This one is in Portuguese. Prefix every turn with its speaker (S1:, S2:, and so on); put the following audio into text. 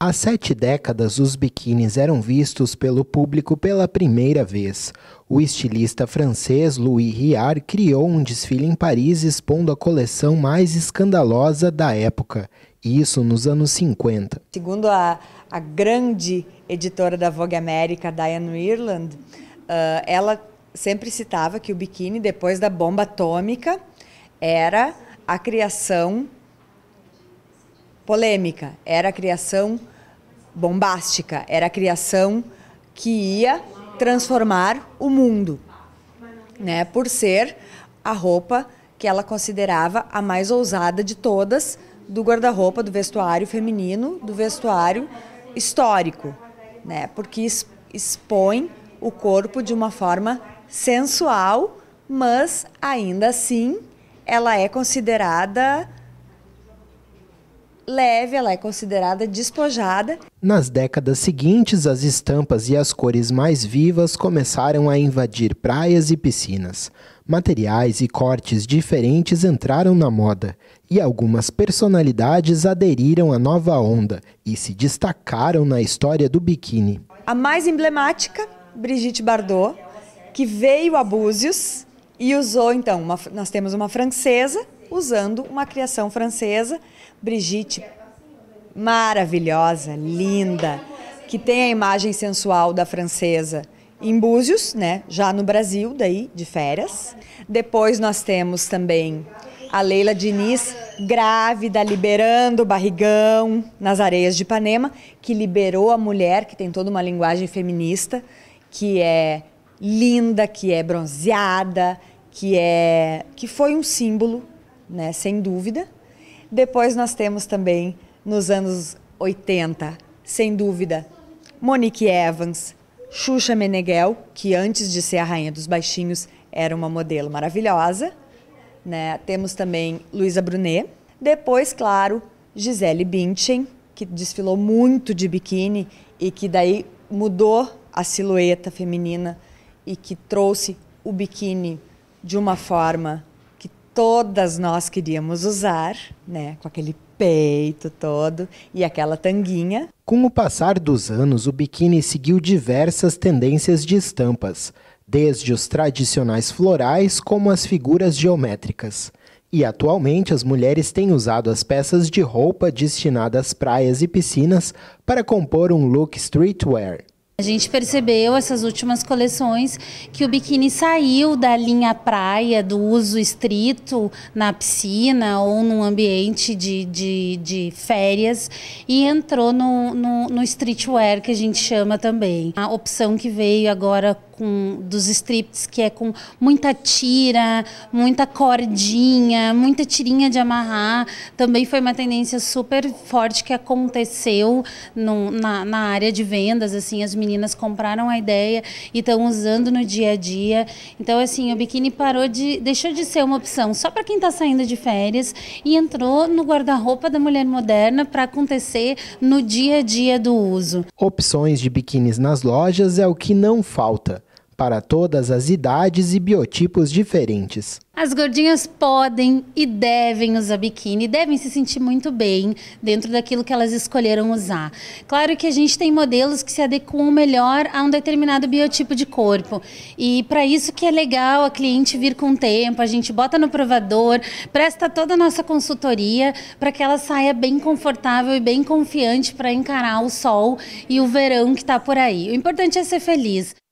S1: Há sete décadas, os biquínis eram vistos pelo público pela primeira vez. O estilista francês Louis Riard criou um desfile em Paris expondo a coleção mais escandalosa da época, isso nos anos 50.
S2: Segundo a, a grande editora da Vogue América, Diane Irland, uh, ela sempre citava que o biquíni, depois da bomba atômica, era a criação polêmica, era a criação bombástica, era a criação que ia transformar o mundo, né? Por ser a roupa que ela considerava a mais ousada de todas do guarda-roupa, do vestuário feminino, do vestuário histórico, né? Porque expõe o corpo de uma forma sensual, mas ainda assim ela é considerada leve, ela é considerada despojada.
S1: Nas décadas seguintes, as estampas e as cores mais vivas começaram a invadir praias e piscinas. Materiais e cortes diferentes entraram na moda, e algumas personalidades aderiram à nova onda e se destacaram na história do biquíni.
S2: A mais emblemática, Brigitte Bardot, que veio a Búzios e usou então, uma, nós temos uma francesa usando uma criação francesa, Brigitte, maravilhosa, linda, que tem a imagem sensual da francesa em Búzios, né, já no Brasil, daí, de férias. Depois nós temos também a Leila Diniz, grávida, liberando o barrigão nas areias de Ipanema, que liberou a mulher, que tem toda uma linguagem feminista, que é linda, que é bronzeada, que é que foi um símbolo né, sem dúvida. Depois nós temos também, nos anos 80, sem dúvida, Monique Evans, Xuxa Meneghel, que antes de ser a rainha dos baixinhos era uma modelo maravilhosa. Né? Temos também Luísa Brunet. Depois, claro, Gisele Bündchen, que desfilou muito de biquíni e que daí mudou a silhueta feminina e que trouxe o biquíni de uma forma todas nós queríamos usar, né, com aquele peito todo e aquela tanguinha.
S1: Com o passar dos anos, o biquíni seguiu diversas tendências de estampas, desde os tradicionais florais como as figuras geométricas. E atualmente as mulheres têm usado as peças de roupa destinadas às praias e piscinas para compor um look streetwear.
S3: A gente percebeu essas últimas coleções que o biquíni saiu da linha praia, do uso estrito na piscina ou num ambiente de, de, de férias e entrou no, no, no streetwear que a gente chama também. A opção que veio agora com, dos strips que é com muita tira, muita cordinha, muita tirinha de amarrar. Também foi uma tendência super forte que aconteceu no, na, na área de vendas, assim, as meninas meninas compraram a ideia e estão usando no dia a dia. Então, assim, o biquíni parou de. deixou de ser uma opção só para quem está saindo de férias e entrou no guarda-roupa da mulher moderna para acontecer no dia a dia do uso.
S1: Opções de biquínis nas lojas é o que não falta para todas as idades e biotipos diferentes.
S3: As gordinhas podem e devem usar biquíni, devem se sentir muito bem dentro daquilo que elas escolheram usar. Claro que a gente tem modelos que se adequam melhor a um determinado biotipo de corpo. E para isso que é legal a cliente vir com tempo, a gente bota no provador, presta toda a nossa consultoria para que ela saia bem confortável e bem confiante para encarar o sol e o verão que está por aí. O importante é ser feliz.